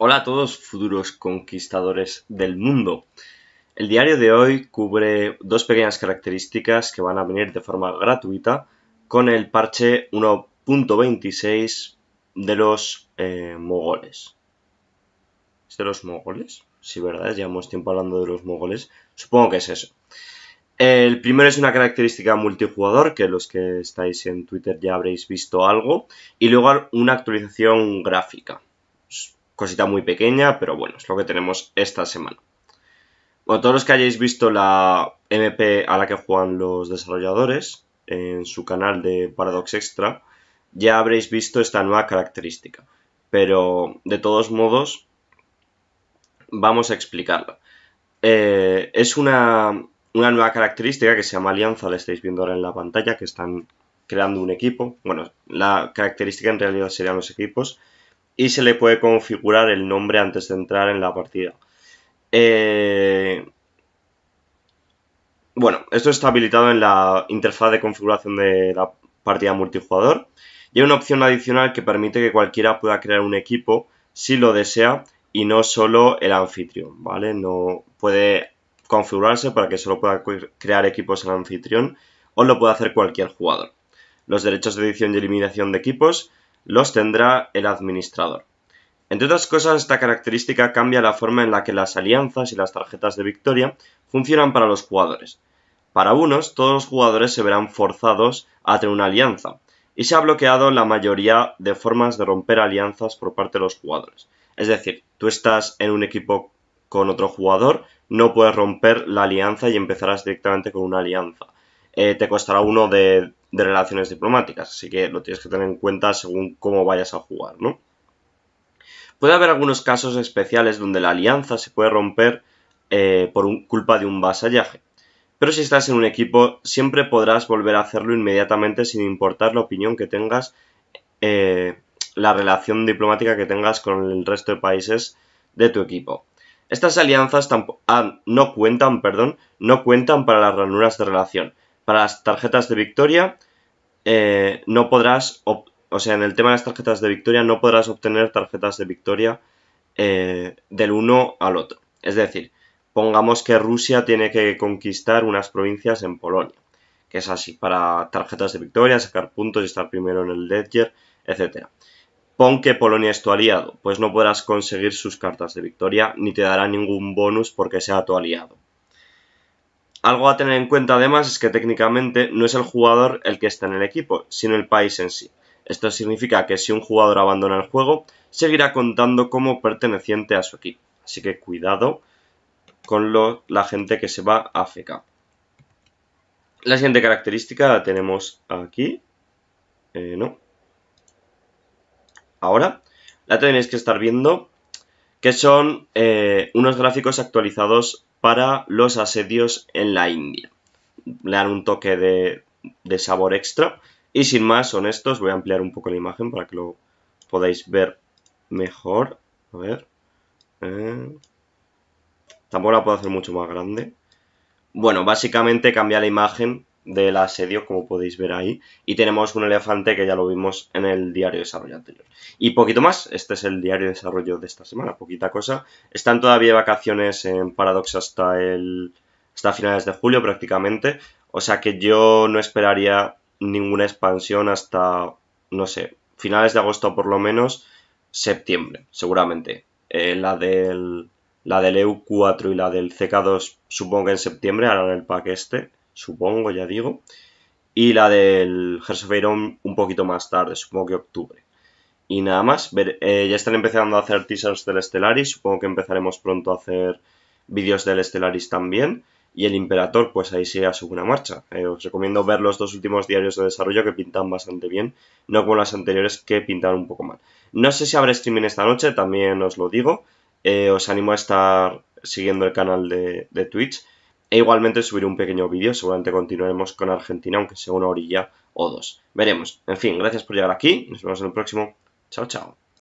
Hola a todos futuros conquistadores del mundo. El diario de hoy cubre dos pequeñas características que van a venir de forma gratuita con el parche 1.26 de los eh, mogoles. ¿Es de los mogoles? Sí, ¿verdad? Llevamos tiempo hablando de los mogoles. Supongo que es eso. El primero es una característica multijugador, que los que estáis en Twitter ya habréis visto algo, y luego una actualización gráfica cosita muy pequeña, pero bueno, es lo que tenemos esta semana. Bueno, todos los que hayáis visto la MP a la que juegan los desarrolladores en su canal de Paradox Extra, ya habréis visto esta nueva característica. Pero de todos modos, vamos a explicarla. Eh, es una, una nueva característica que se llama alianza, la estáis viendo ahora en la pantalla, que están creando un equipo. Bueno, la característica en realidad serían los equipos y se le puede configurar el nombre antes de entrar en la partida. Eh, bueno, esto está habilitado en la interfaz de configuración de la partida multijugador y hay una opción adicional que permite que cualquiera pueda crear un equipo si lo desea y no solo el anfitrión, ¿vale? No puede configurarse para que solo pueda crear equipos el anfitrión o lo puede hacer cualquier jugador. Los derechos de edición y eliminación de equipos los tendrá el administrador. Entre otras cosas, esta característica cambia la forma en la que las alianzas y las tarjetas de victoria funcionan para los jugadores. Para unos, todos los jugadores se verán forzados a tener una alianza, y se ha bloqueado la mayoría de formas de romper alianzas por parte de los jugadores. Es decir, tú estás en un equipo con otro jugador, no puedes romper la alianza y empezarás directamente con una alianza. Eh, te costará uno de, relaciones diplomáticas, así que lo tienes que tener en cuenta según cómo vayas a jugar, ¿no? Puede haber algunos casos especiales donde la alianza se puede romper eh, por culpa de un vasallaje, pero si estás en un equipo siempre podrás volver a hacerlo inmediatamente sin importar la opinión que tengas, eh, la relación diplomática que tengas con el resto de países de tu equipo. Estas alianzas ah, no cuentan, perdón, no cuentan para las ranuras de relación, para las tarjetas de victoria eh, no podrás, o sea, en el tema de las tarjetas de victoria no podrás obtener tarjetas de victoria eh, del uno al otro. Es decir, pongamos que Rusia tiene que conquistar unas provincias en Polonia, que es así, para tarjetas de victoria, sacar puntos y estar primero en el ledger, etc. Pon que Polonia es tu aliado, pues no podrás conseguir sus cartas de victoria ni te dará ningún bonus porque sea tu aliado. Algo a tener en cuenta además es que técnicamente no es el jugador el que está en el equipo, sino el país en sí. Esto significa que si un jugador abandona el juego, seguirá contando como perteneciente a su equipo. Así que cuidado con la gente que se va a FK. La siguiente característica la tenemos aquí. Eh, no. Ahora la tenéis que estar viendo, que son eh, unos gráficos actualizados para los asedios en la India. Le dan un toque de, sabor extra. Y sin más, son estos. Voy a ampliar un poco la imagen para que lo podáis ver mejor. A ver. Eh. Tampoco la puedo hacer mucho más grande. Bueno, básicamente cambia la imagen del asedio, como podéis ver ahí. Y tenemos un elefante que ya lo vimos en el diario de desarrollo anterior. Y poquito más, este es el diario de desarrollo de esta semana, poquita cosa. Están todavía vacaciones en Paradox hasta el hasta finales de julio prácticamente, o sea que yo no esperaría ninguna expansión hasta, no sé, finales de agosto por lo menos, septiembre, seguramente. Eh, la del la del EU4 y la del CK2 supongo que en septiembre harán el pack este supongo, ya digo. Y la del Hearts un poquito más tarde, supongo que octubre. Y nada más, ver, eh, ya están empezando a hacer teasers del Stellaris, supongo que empezaremos pronto a hacer vídeos del Stellaris también. Y el Imperator, pues ahí sí a su buena marcha. Eh, os recomiendo ver los dos últimos diarios de desarrollo que pintan bastante bien, no como las anteriores que pintaron un poco mal. No sé si habrá streaming esta noche, también os lo digo. Eh, os animo a estar siguiendo el canal de Twitch e igualmente subiré un pequeño vídeo, seguramente continuaremos con Argentina, aunque sea una orilla o dos. Veremos. En fin, gracias por llegar aquí, nos vemos en el próximo. Chao, chao.